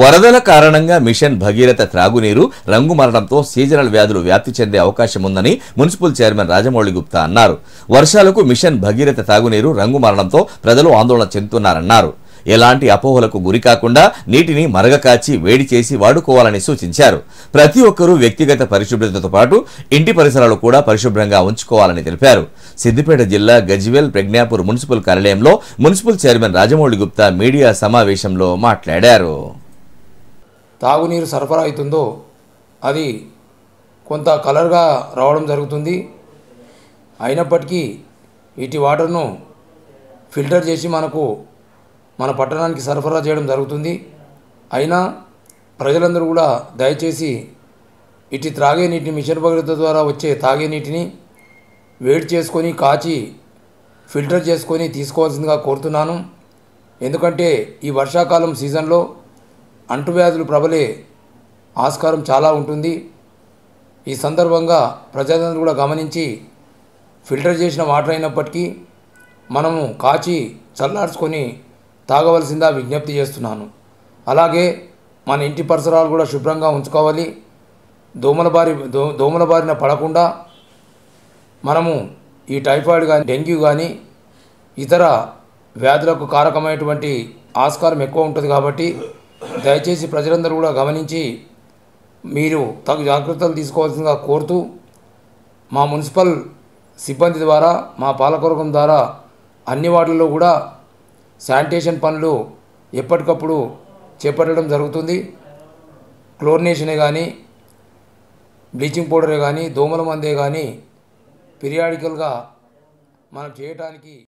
వరదల కారణంగా మిషన్ భగీరథ త్రాగునీరు రంగు మరణంతో సీజనల్ వ్యాధులు వ్యాప్తి చెందే అవకాశం ఉందని మున్సిపల్ చైర్మన్ రాజమౌళి గుప్తా అన్నారు వర్షాలకు మిషన్ భగీరథ త్రాగునీరు రంగు మరణంతో ప్రజలు ఆందోళన చెందుతున్నారన్నారు ఎలాంటి అపోహలకు గురి కాకుండా నీటిని మరగకాచి వేడి చేసి వాడుకోవాలని సూచించారు ప్రతి ఒక్కరూ వ్యక్తిగత పరిశుభ్రతతో పాటు ఇంటి పరిసరాలు కూడా పరిశుభ్రంగా ఉంచుకోవాలని తెలిపారు సిద్దిపేట జిల్లా గజ్వేల్ ప్రజ్ఞాపూర్ మున్సిపల్ కార్యాలయంలో municipal chairman Rajamouli Gupta media సమావేశంలో మాట్లాడారు తాగునీరు సరఫరా అవుతుందో అది కొంత కలర్గా రావడం జరుగుతుంది అయినప్పటికీ ఇటు వాటర్ను ఫిల్టర్ చేసి మనకు మన పట్టణానికి సరఫరా చేయడం జరుగుతుంది అయినా ప్రజలందరూ కూడా దయచేసి ఇటు త్రాగే నీటిని మిషన్ భగీరథ ద్వారా వచ్చే తాగే నీటిని వేడి చేసుకొని కాచి ఫిల్టర్ చేసుకొని తీసుకోవాల్సిందిగా కోరుతున్నాను ఎందుకంటే ఈ వర్షాకాలం సీజన్లో అంటువ్యాధులు ప్రబలే ఆస్కారం చాలా ఉంటుంది ఈ సందర్భంగా ప్రజాదరణ కూడా గమనించి ఫిల్టర్ చేసిన వాటర్ అయినప్పటికీ మనము కాచి చల్లార్చుకొని తాగవలసిందా విజ్ఞప్తి చేస్తున్నాను అలాగే మన ఇంటి పరిసరాలు కూడా శుభ్రంగా ఉంచుకోవాలి దోమల బారి దో దోమల బారిన పడకుండా మనము ఈ టైఫాయిడ్ కానీ డెంగ్యూ కానీ ఇతర వ్యాధులకు కారకమైనటువంటి ఆస్కారం ఎక్కువ ఉంటుంది కాబట్టి దయచేసి ప్రజలందరూ కూడా గమనించి మీరు తగు జాగ్రత్తలు తీసుకోవాల్సిందిగా కోరుతూ మా మున్సిపల్ సిబ్బంది ద్వారా మా పాలకవర్గం ద్వారా అన్ని వాటిల్లో కూడా శానిటేషన్ పనులు ఎప్పటికప్పుడు చేపట్టడం జరుగుతుంది క్లోరినేషనే కానీ బ్లీచింగ్ పౌడరే కానీ దోమల మందే కానీ పీరియాడికల్గా మనం చేయటానికి